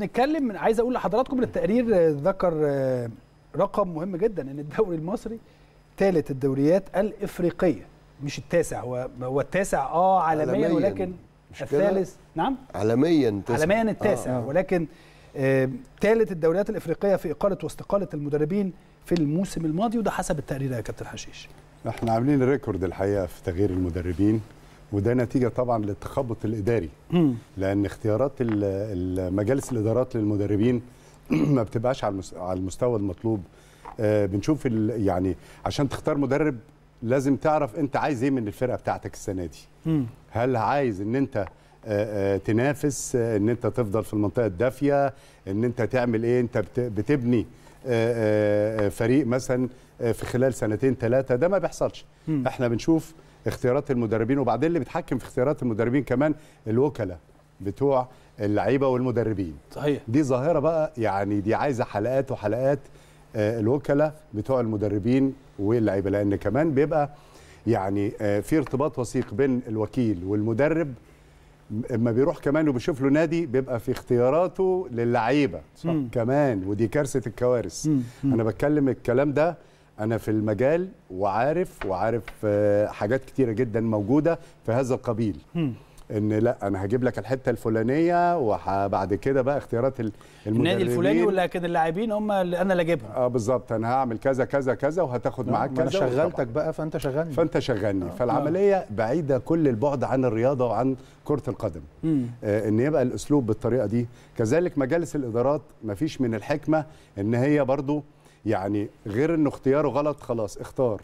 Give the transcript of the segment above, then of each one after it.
نتكلم من عايز اقول لحضراتكم ان التقرير ذكر آه، رقم مهم جدا ان الدوري المصري ثالث الدوريات الافريقيه مش التاسع هو هو التاسع اه عالميا, ولكن الثالث نعم عالميا عالميا التاسع آه. آه. ولكن ثالث آه، الدوريات الافريقيه في اقاله واستقاله المدربين في الموسم الماضي وده حسب التقرير يا كابتن حشيش احنا عاملين ريكورد الحقيقه في تغيير المدربين وده نتيجه طبعا للتخبط الاداري لان اختيارات مجالس الادارات للمدربين ما بتبقاش على المستوى المطلوب آه، بنشوف يعني عشان تختار مدرب لازم تعرف انت عايز ايه من الفرقه بتاعتك السنه دي هل عايز ان انت آه، آه، تنافس ان انت تفضل في المنطقه الدافيه ان انت تعمل ايه انت بتبني فريق مثلا في خلال سنتين ثلاثه ده ما بيحصلش احنا بنشوف اختيارات المدربين وبعدين اللي بيتحكم في اختيارات المدربين كمان الوكلاء بتوع اللعيبه والمدربين صحيح دي ظاهره بقى يعني دي عايزه حلقات وحلقات آه، الوكلاء بتوع المدربين واللعيبه لان كمان بيبقى يعني آه، في ارتباط وثيق بين الوكيل والمدرب اما بيروح كمان وبيشوف له نادي بيبقى في اختياراته للعيبه كمان ودي كارثه الكوارث مم. مم. انا بتكلم الكلام ده انا في المجال وعارف وعارف آه، حاجات كتيره جدا موجوده في هذا القبيل ان لا انا هجيب لك الحته الفلانيه وبعد كده بقى اختيارات المدربين النادي الفلاني ولكن اللاعبين هم اللي انا اللي اجيبهم اه بالظبط انا هعمل كذا كذا كذا وهتاخد معاك كذا انا شغلتك بقى فانت شغلني فانت شغلني آه. فالعمليه آه. بعيده كل البعد عن الرياضه وعن كره القدم آه ان يبقى الاسلوب بالطريقه دي كذلك مجالس الادارات مفيش من الحكمه ان هي برضو يعني غير انه اختياره غلط خلاص اختار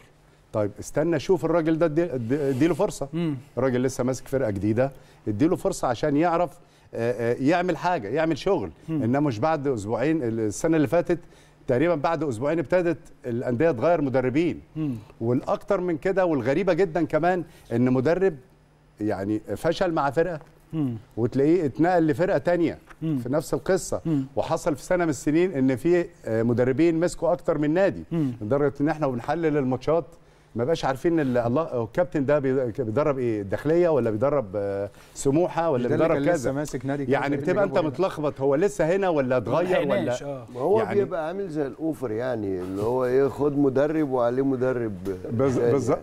طيب استنى شوف الراجل ده اديله فرصه الراجل لسه ماسك فرقه جديده اديله فرصه عشان يعرف آه، آه، يعمل حاجه يعمل شغل انما مش بعد اسبوعين السنه اللي فاتت تقريبا بعد اسبوعين ابتدت الانديه تغير مدربين والاكثر من كده والغريبه جدا كمان ان مدرب يعني فشل مع فرقه وتلاقيه اتنقل لفرقه تانية مم. في نفس القصه مم. وحصل في سنه من السنين ان في آه، مدربين مسكوا اكتر من نادي لدرجه ان احنا بنحلل الماتشات ما بقاش عارفين الله الكابتن ده بيدرب ايه الداخليه ولا بيدرب آه، سموحه ولا بيدرب كذا لسه ماسك نادي يعني بتبقى انت متلخبط هو لسه هنا ولا اتغير ولا آه. هو يعني بيبقى عامل زي الاوفر يعني اللي هو ايه خد مدرب وعليه مدرب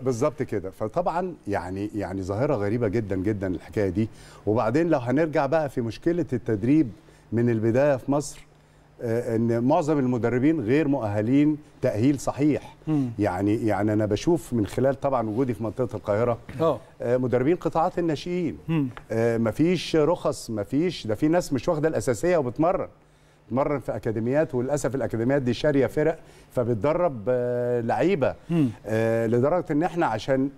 بالظبط كده فطبعا يعني يعني ظاهره غريبه جدا جدا الحكايه دي وبعدين لو هنرجع بقى في مشكله التدريب من البدايه في مصر آه، ان معظم المدربين غير مؤهلين تاهيل صحيح مم. يعني يعني انا بشوف من خلال طبعا وجودي في منطقه القاهره أوه. آه، مدربين قطاعات الناشئين آه، مفيش رخص مفيش ده في ناس مش واخده الاساسيه وبتمرن بتمرن في اكاديميات وللاسف الاكاديميات دي شاريه فرق فبتدرب لعيبه لدرجه ان احنا عشان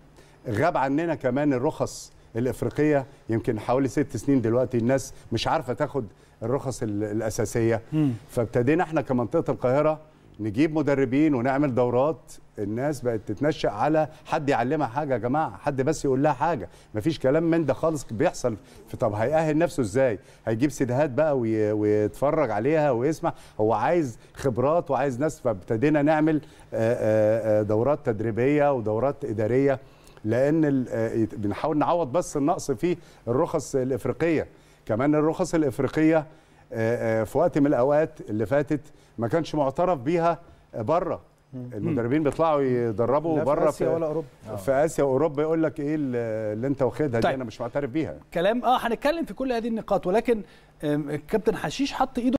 غاب عننا كمان الرخص الافريقيه يمكن حوالي ست سنين دلوقتي الناس مش عارفه تاخد الرخص الاساسيه فابتدينا احنا كمنطقه القاهره نجيب مدربين ونعمل دورات الناس بقت تتنشأ على حد يعلمها حاجه يا جماعه حد بس يقول لها حاجه مفيش كلام من ده خالص بيحصل في طب هيأهل نفسه ازاي هيجيب سيدهات بقى ويتفرج عليها ويسمع هو عايز خبرات وعايز ناس فابتدينا نعمل آه، آه، آه، دورات تدريبيه ودورات اداريه لان بنحاول نعوض بس النقص في الرخص الافريقيه كمان الرخص الافريقيه آه، آه، في وقت من الاوقات اللي فاتت ما كانش معترف بيها بره المدربين بيطلعوا يدربوا بره في اسيا ولا اوروبا آه. في اسيا واوروبا يقول لك ايه اللي انت واخدها طيب. دي انا مش معترف بيها كلام اه هنتكلم في كل هذه النقاط ولكن الكابتن حشيش حط ايده